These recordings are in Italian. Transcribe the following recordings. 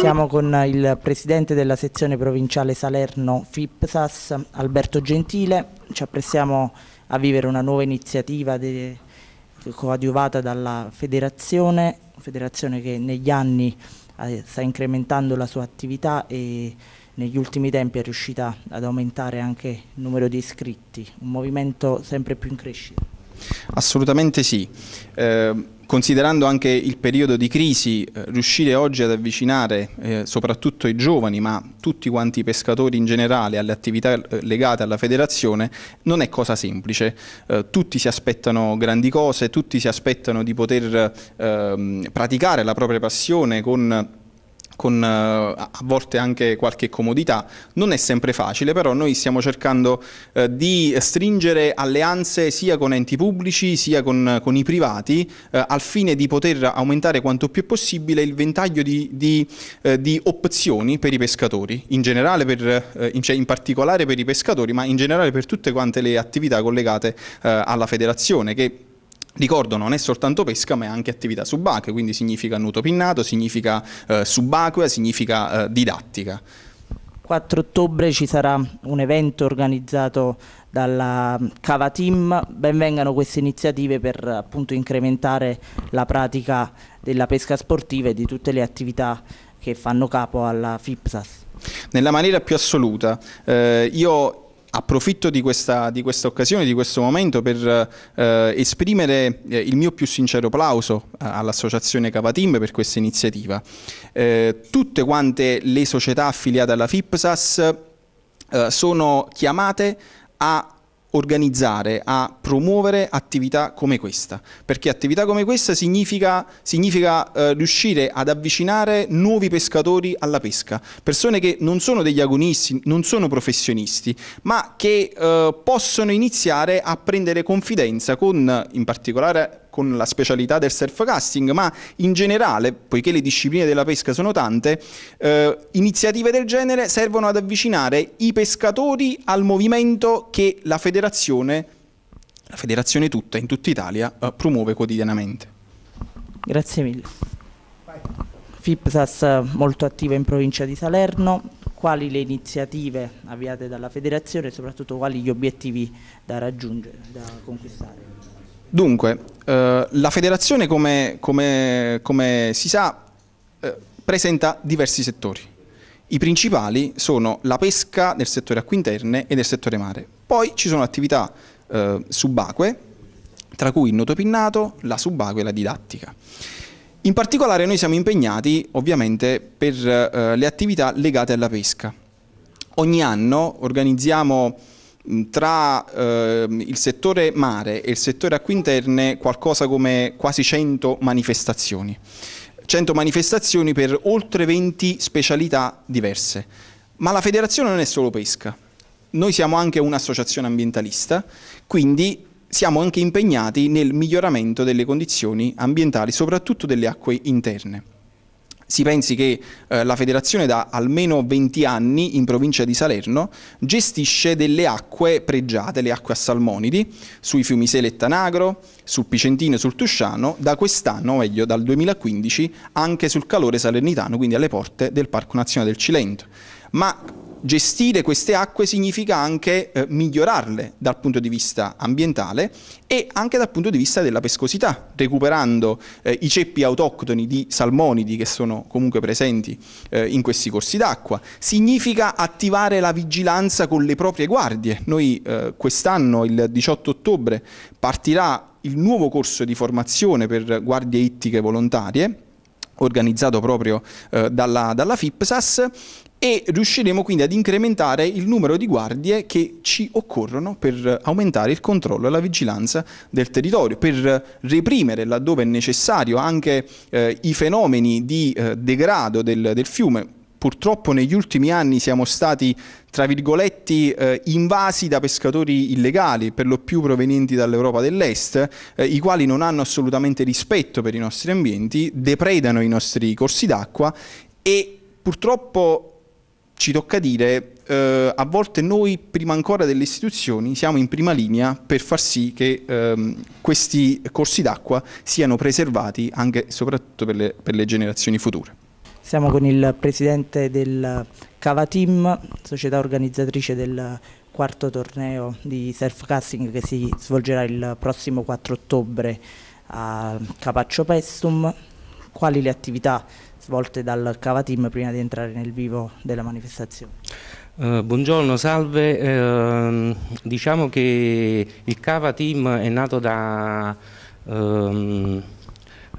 Siamo con il presidente della sezione provinciale Salerno FIPSAS, Alberto Gentile. Ci apprestiamo a vivere una nuova iniziativa coadiuvata dalla federazione, federazione che negli anni eh, sta incrementando la sua attività e negli ultimi tempi è riuscita ad aumentare anche il numero di iscritti, un movimento sempre più in crescita. Assolutamente sì. Eh, considerando anche il periodo di crisi, eh, riuscire oggi ad avvicinare eh, soprattutto i giovani, ma tutti quanti i pescatori in generale, alle attività eh, legate alla federazione, non è cosa semplice. Eh, tutti si aspettano grandi cose, tutti si aspettano di poter eh, praticare la propria passione con con eh, a volte anche qualche comodità. Non è sempre facile, però noi stiamo cercando eh, di stringere alleanze sia con enti pubblici sia con, con i privati eh, al fine di poter aumentare quanto più possibile il ventaglio di, di, eh, di opzioni per i pescatori, in, per, eh, in, cioè in, particolare per i pescatori, ma in generale per tutte quante le attività collegate alla federazione che Ricordo non è soltanto pesca ma è anche attività subacquea, quindi significa nuoto pinnato, significa eh, subacquea, significa eh, didattica. 4 ottobre ci sarà un evento organizzato dalla Cava Team, benvengano queste iniziative per appunto incrementare la pratica della pesca sportiva e di tutte le attività che fanno capo alla FIPSAS. Nella maniera più assoluta, eh, io approfitto di questa, di questa, occasione, di questo momento per eh, esprimere eh, il mio più sincero plauso eh, all'associazione Cavatim per questa iniziativa. Eh, tutte quante le società affiliate alla FIPSAS eh, sono chiamate a organizzare, a promuovere attività come questa, perché attività come questa significa, significa eh, riuscire ad avvicinare nuovi pescatori alla pesca, persone che non sono degli agonisti, non sono professionisti, ma che eh, possono iniziare a prendere confidenza con, in particolare con la specialità del surf casting, ma in generale, poiché le discipline della pesca sono tante, eh, iniziative del genere servono ad avvicinare i pescatori al movimento che la federazione, la federazione tutta, in tutta Italia, eh, promuove quotidianamente. Grazie mille. FIPSAS molto attiva in provincia di Salerno, quali le iniziative avviate dalla federazione e soprattutto quali gli obiettivi da raggiungere, da conquistare? Dunque, eh, la federazione come, come, come si sa eh, presenta diversi settori. I principali sono la pesca del settore acquinterne e del settore mare. Poi ci sono attività eh, subacque, tra cui il noto pinnato, la subacquea e la didattica. In particolare noi siamo impegnati ovviamente per eh, le attività legate alla pesca. Ogni anno organizziamo Mm, tra eh, il settore mare e il settore acquinterne qualcosa come quasi 100 manifestazioni. 100 manifestazioni per oltre 20 specialità diverse. Ma la federazione non è solo pesca, noi siamo anche un'associazione ambientalista, quindi siamo anche impegnati nel miglioramento delle condizioni ambientali, soprattutto delle acque interne. Si pensi che eh, la federazione da almeno 20 anni in provincia di Salerno gestisce delle acque pregiate, le acque a salmonidi, sui fiumi Seletta Nagro, sul Picentino e sul Tusciano, da quest'anno, meglio dal 2015, anche sul calore salernitano, quindi alle porte del Parco Nazionale del Cilento. Ma gestire queste acque significa anche eh, migliorarle dal punto di vista ambientale e anche dal punto di vista della pescosità, recuperando eh, i ceppi autoctoni di salmonidi che sono comunque presenti eh, in questi corsi d'acqua. Significa attivare la vigilanza con le proprie guardie. Noi eh, quest'anno, il 18 ottobre, partirà il nuovo corso di formazione per guardie ittiche volontarie organizzato proprio eh, dalla, dalla FIPSAS e riusciremo quindi ad incrementare il numero di guardie che ci occorrono per aumentare il controllo e la vigilanza del territorio, per reprimere laddove è necessario anche eh, i fenomeni di eh, degrado del, del fiume, purtroppo negli ultimi anni siamo stati, tra virgolette, eh, invasi da pescatori illegali, per lo più provenienti dall'Europa dell'Est, eh, i quali non hanno assolutamente rispetto per i nostri ambienti, depredano i nostri corsi d'acqua e purtroppo ci tocca dire Uh, a volte noi, prima ancora delle istituzioni, siamo in prima linea per far sì che um, questi corsi d'acqua siano preservati anche e soprattutto per le, per le generazioni future. Siamo con il presidente del Cava Team, società organizzatrice del quarto torneo di surfcasting che si svolgerà il prossimo 4 ottobre a Capaccio Pestum. Quali le attività svolte dal Cava Team prima di entrare nel vivo della manifestazione? Eh, buongiorno, salve. Eh, diciamo che il Cava Team è nato da... Ehm,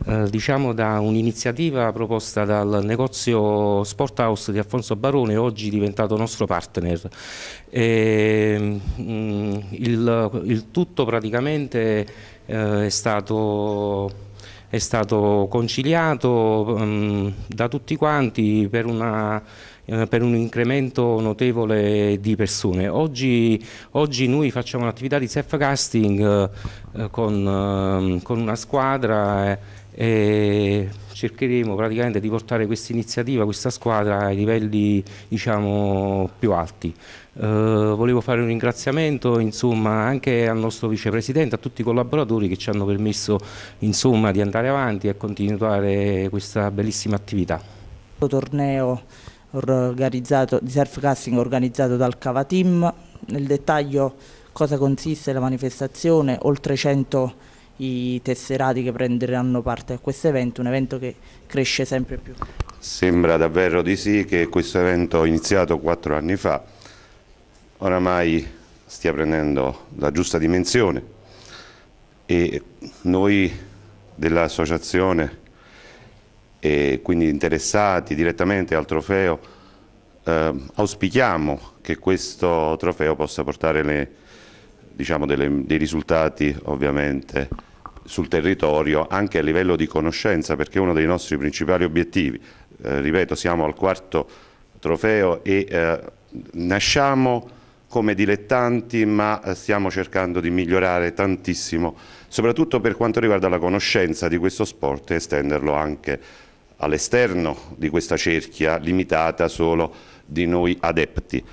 eh, diciamo da un'iniziativa proposta dal negozio Sport House di Alfonso Barone, oggi diventato nostro partner. E, ehm, mh, mm, il, il, tutto praticamente eh, è stato è stato conciliato um, da tutti quanti per, una, eh, per, un incremento notevole di persone. Oggi, oggi noi facciamo un'attività di self-casting uh, con, uh, con, una squadra e cercheremo praticamente di portare questa iniziativa, questa squadra ai livelli diciamo, più alti. Eh, volevo fare un ringraziamento insomma, anche al nostro vicepresidente, a tutti i collaboratori che ci hanno permesso insomma, di andare avanti e continuare questa bellissima attività. Il torneo organizzato, di surf casting organizzato dal Cava Team, nel dettaglio cosa consiste la manifestazione, oltre 100 i tesserati che prenderanno parte a questo evento, un evento che cresce sempre più. Sembra davvero di sì che questo evento iniziato quattro anni fa oramai stia prendendo la giusta dimensione e noi dell'associazione e quindi interessati direttamente al trofeo eh, auspichiamo che questo trofeo possa portare le diciamo, delle, dei risultati ovviamente sul territorio anche a livello di conoscenza perché è uno dei nostri principali obiettivi, eh, ripeto siamo al quarto trofeo e eh, nasciamo come dilettanti ma eh, stiamo cercando di migliorare tantissimo soprattutto per quanto riguarda la conoscenza di questo sport e estenderlo anche all'esterno di questa cerchia limitata solo di noi adepti.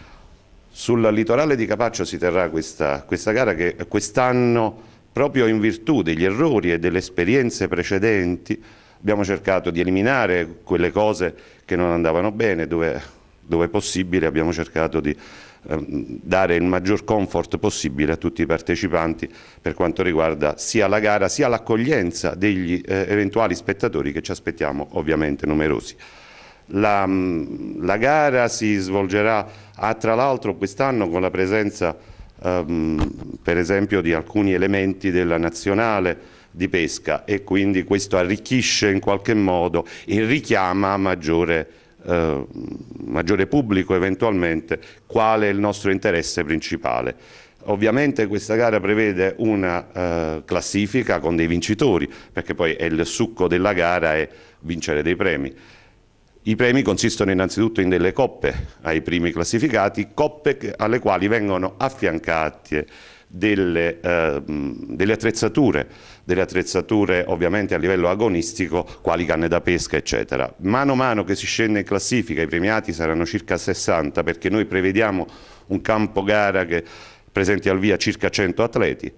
Sul litorale di Capaccio si terrà questa, questa gara che quest'anno, proprio in virtù degli errori e delle esperienze precedenti, abbiamo cercato di eliminare quelle cose che non andavano bene, dove, dove possibile abbiamo cercato di ehm, dare il maggior comfort possibile a tutti i partecipanti per quanto riguarda sia la gara sia l'accoglienza degli eh, eventuali spettatori che ci aspettiamo ovviamente numerosi. La, mm, la gara si svolgerà ha tra l'altro quest'anno con la presenza ehm, per esempio di alcuni elementi della nazionale di pesca e quindi questo arricchisce in qualche modo e richiama maggiore, eh, maggiore pubblico eventualmente quale è il nostro interesse principale. Ovviamente questa gara prevede una eh, classifica con dei vincitori, perché poi è il succo della gara è vincere dei premi. I premi consistono innanzitutto in delle coppe ai primi classificati, coppe alle quali vengono affiancate delle, eh, delle, attrezzature, delle attrezzature ovviamente a livello agonistico, quali canne da pesca, eccetera. Mano a mano che si scende in classifica, i premiati saranno circa 60, perché noi prevediamo un campo gara che presenti al via circa 100 atleti,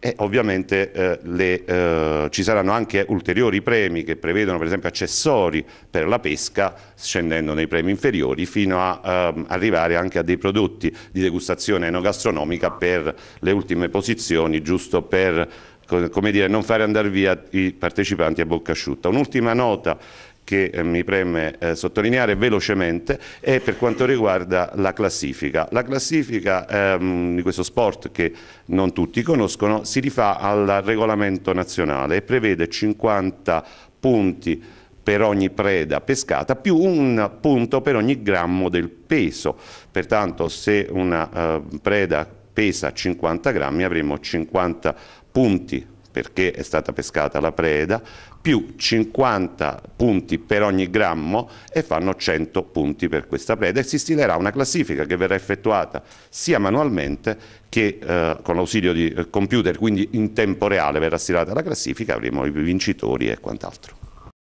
e ovviamente eh, le, eh, ci saranno anche ulteriori premi che prevedono per esempio accessori per la pesca scendendo nei premi inferiori fino a ehm, arrivare anche a dei prodotti di degustazione enogastronomica per le ultime posizioni giusto per come dire, non fare andare via i partecipanti a bocca asciutta. Un'ultima nota che eh, mi preme eh, sottolineare velocemente è per quanto riguarda la classifica. La classifica ehm, di questo sport che non tutti conoscono si rifà al regolamento nazionale e prevede 50 punti per ogni preda pescata più un punto per ogni grammo del peso. Pertanto se una eh, preda pesa 50 grammi avremo 50 punti perché è stata pescata la preda, più 50 punti per ogni grammo e fanno 100 punti per questa preda e si stilerà una classifica che verrà effettuata sia manualmente che eh, con l'ausilio di eh, computer, quindi in tempo reale verrà stilata la classifica, avremo i vincitori e quant'altro.